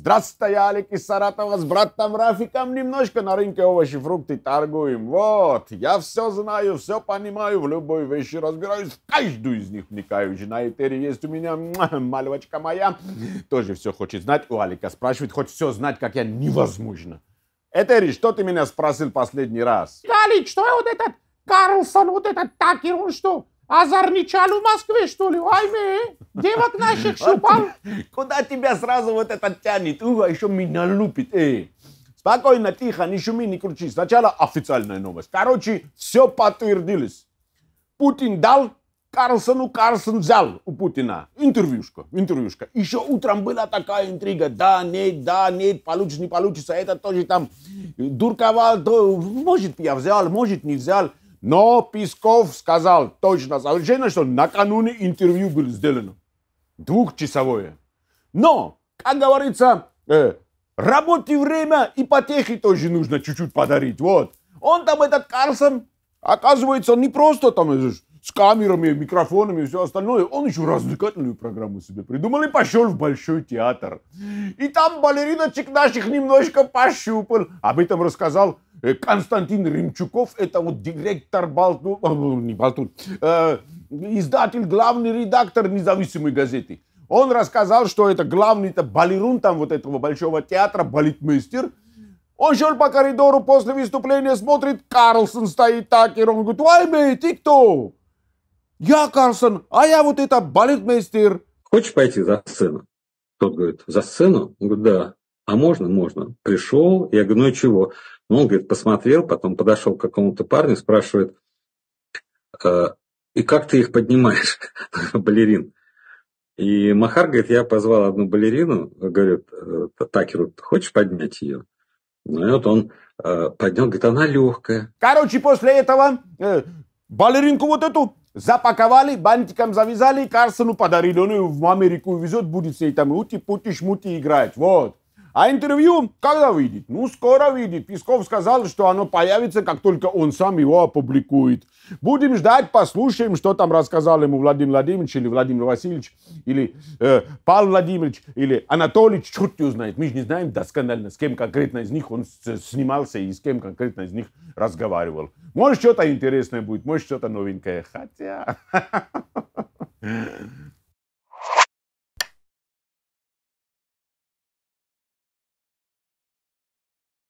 Здравствуй, Алик из Саратова с братом Рафиком. Немножко на рынке овощи, фрукты торгуем. Вот, я все знаю, все понимаю, в любой вещи разбираюсь, в каждую из них вникаю. На Этере есть у меня малевочка моя, тоже все хочет знать. У Алика спрашивает, хоть все знать, как я, невозможно. Этери, что ты меня спросил последний раз? Алик, что вот этот Карлсон, вот этот Такер, он что, Озорничали в Москве, что ли? Ай, мы, девок наших шупал. Куда тебя сразу вот это тянет? У, а еще меня лупит, эй. Спокойно, тихо, не шуми, не кричи. Сначала официальная новость. Короче, все подтвердились. Путин дал Карлсону, Карлсон взял у Путина. Интервьюшка, интервьюшка. Еще утром была такая интрига. Да, нет, да, нет, получится, не получится. Это тоже там дурковал. То, может, я взял, может, не взял. Но Песков сказал точно совершенно, что накануне интервью было сделано. Двухчасовое. Но, как говорится, э, работе время, ипотеки тоже нужно чуть-чуть подарить. Вот. Он там, этот Карсон, оказывается, он не просто там э, с камерами, микрофонами и все остальное. Он еще развлекательную программу себе придумал и пошел в Большой театр. И там балериночек наших немножко пощупал. Об этом рассказал Э, Константин Римчуков это вот директор Балту, э, ну, не Балтун, э, издатель, главный редактор независимой газеты. Он рассказал, что это главный это балерун там вот этого большого театра, балетмейстер. Он шел по коридору после выступления, смотрит, Карлсон стоит так, и он говорит, ой, бей, ты кто? Я Карлсон, а я вот это балетмейстер. Хочешь пойти за сцену? Тот говорит, за сцену? Он говорит, да. А можно, можно. Пришел, я говорю, ну и чего? Ну, он, говорит, посмотрел, потом подошел к какому-то парню, спрашивает, э, и как ты их поднимаешь, балерин? И Махар говорит, я позвал одну балерину, говорит, «Э, Такеру, хочешь поднять ее? Ну и вот он э, поднял, говорит, она легкая. Короче, после этого э, балеринку вот эту запаковали, бантиком завязали, Карсону подарили, он ее в Америку везет, будет с ней там ути-пути-шмути играть, вот. А интервью когда выйдет? Ну, скоро выйдет. Песков сказал, что оно появится, как только он сам его опубликует. Будем ждать, послушаем, что там рассказал ему Владимир Владимирович или Владимир Васильевич, или э, Павел Владимирович, или Анатолич, черт его знает. Мы же не знаем досконально, с кем конкретно из них он э, снимался и с кем конкретно из них разговаривал. Может, что-то интересное будет, может, что-то новенькое. Хотя...